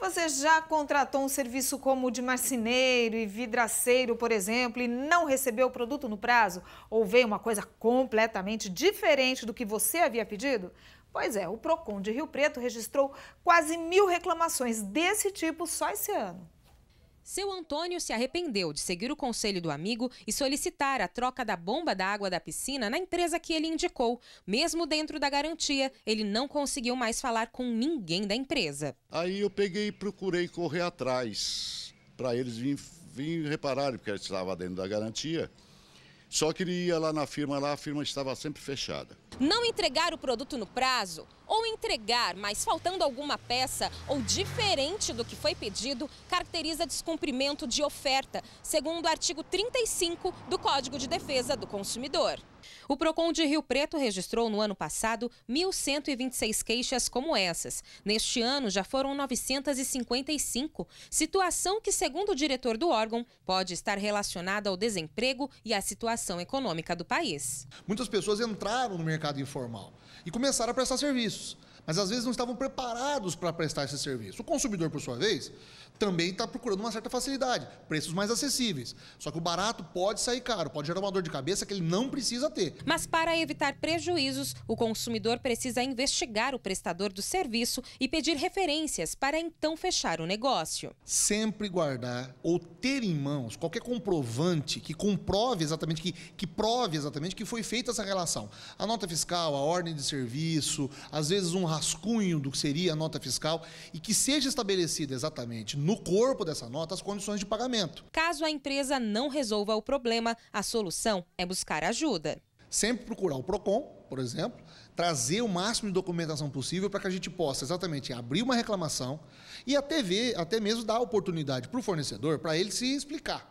você já contratou um serviço como o de marceneiro e vidraceiro, por exemplo, e não recebeu o produto no prazo? Ou veio uma coisa completamente diferente do que você havia pedido? Pois é, o PROCON de Rio Preto registrou quase mil reclamações desse tipo só esse ano. Seu Antônio se arrependeu de seguir o conselho do amigo e solicitar a troca da bomba da água da piscina na empresa que ele indicou. Mesmo dentro da garantia, ele não conseguiu mais falar com ninguém da empresa. Aí eu peguei e procurei correr atrás para eles virem, vir repararem, porque estava dentro da garantia. Só que ele ia lá na firma, lá a firma estava sempre fechada. Não entregar o produto no prazo ou entregar, mas faltando alguma peça ou diferente do que foi pedido, caracteriza descumprimento de oferta, segundo o artigo 35 do Código de Defesa do Consumidor. O PROCON de Rio Preto registrou no ano passado 1.126 queixas como essas. Neste ano já foram 955, situação que, segundo o diretor do órgão, pode estar relacionada ao desemprego e à situação econômica do país. Muitas pessoas entraram no mercado informal e começaram a prestar serviço. Jesus mas às vezes não estavam preparados para prestar esse serviço. O consumidor, por sua vez, também está procurando uma certa facilidade, preços mais acessíveis. Só que o barato pode sair caro, pode gerar uma dor de cabeça que ele não precisa ter. Mas para evitar prejuízos, o consumidor precisa investigar o prestador do serviço e pedir referências para então fechar o negócio. Sempre guardar ou ter em mãos qualquer comprovante que comprove exatamente, que, que prove exatamente que foi feita essa relação. A nota fiscal, a ordem de serviço, às vezes um rascunho do que seria a nota fiscal e que seja estabelecida exatamente no corpo dessa nota as condições de pagamento. Caso a empresa não resolva o problema, a solução é buscar ajuda. Sempre procurar o PROCON, por exemplo, trazer o máximo de documentação possível para que a gente possa exatamente abrir uma reclamação e até, ver, até mesmo dar a oportunidade para o fornecedor para ele se explicar.